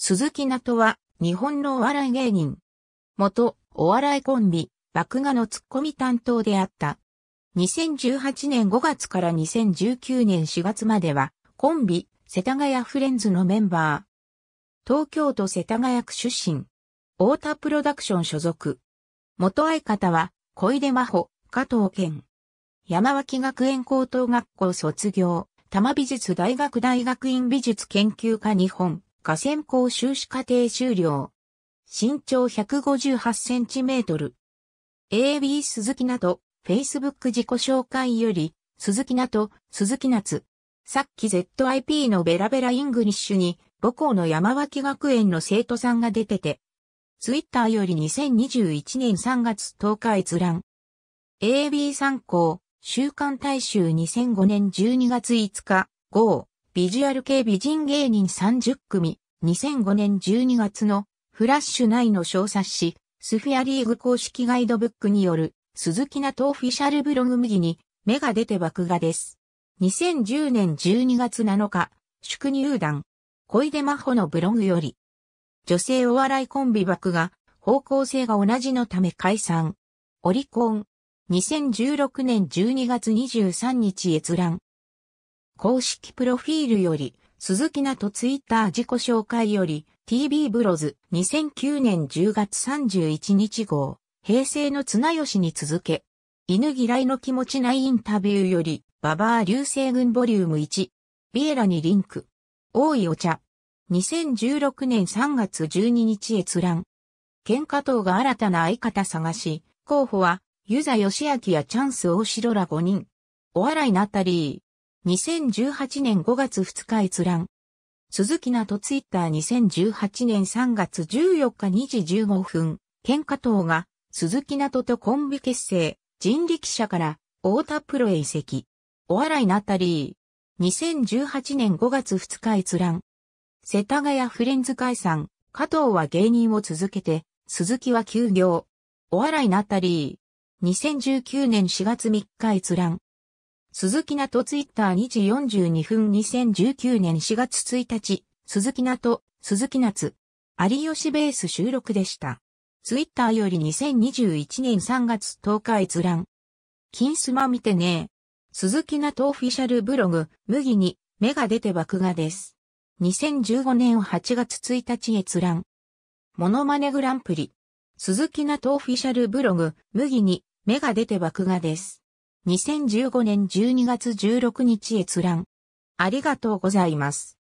鈴木なとは、日本のお笑い芸人。元、お笑いコンビ、爆画のツッコミ担当であった。2018年5月から2019年4月までは、コンビ、世田谷フレンズのメンバー。東京都世田谷区出身。太田プロダクション所属。元相方は、小出真帆、加藤健。山脇学園高等学校卒業、多摩美術大学大学院美術研究科日本。河川校修士課程修了。身長158センチメートル。AB 鈴木なと、Facebook 自己紹介より、鈴木なと、鈴木夏。さっき ZIP のベラベライングリッシュに、母校の山脇学園の生徒さんが出てて、ツイッターより2021年3月10日閲覧。AB 参考、週刊大衆2005年12月5日、号。ビジュアル系美人芸人30組、2005年12月のフラッシュ内の小冊子、スフィアリーグ公式ガイドブックによる鈴木奈とオフィシャルブログ麦に目が出て爆画です。2010年12月7日、祝入団、小出真帆のブログより、女性お笑いコンビ爆画、方向性が同じのため解散。オリコン。2016年12月23日閲覧。公式プロフィールより、鈴木なとツイッター自己紹介より、TV ブロズ2009年10月31日号、平成の綱吉に続け、犬嫌いの気持ちないインタビューより、ババア流星群ボリューム1、ビエラにリンク、多いお茶、2016年3月12日閲覧、喧嘩等が新たな相方探し、候補は、ユザヨシアキやチャンス大城ら5人、お笑いナタリー、2018年5月2日閲覧。鈴木なとツイッター2018年3月14日2時15分、喧嘩党が鈴木なととコンビ結成、人力車から太田プロへ移籍。お笑いナタリー。2018年5月2日閲覧。世田谷フレンズ解散、加藤は芸人を続けて、鈴木は休業。お笑いナタリー。2019年4月3日閲覧。鈴木なとツイッター2時42分2019年4月1日、鈴木なと、鈴木夏、有吉ベース収録でした。ツイッターより2021年3月10日閲覧。金スマ見てね鈴木なとオフィシャルブログ、麦に、芽が出て爆画です。2015年8月1日閲覧。モノマネグランプリ。鈴木なとオフィシャルブログ、麦に、芽が出て爆画です。2015年12月16日閲覧。ありがとうございます。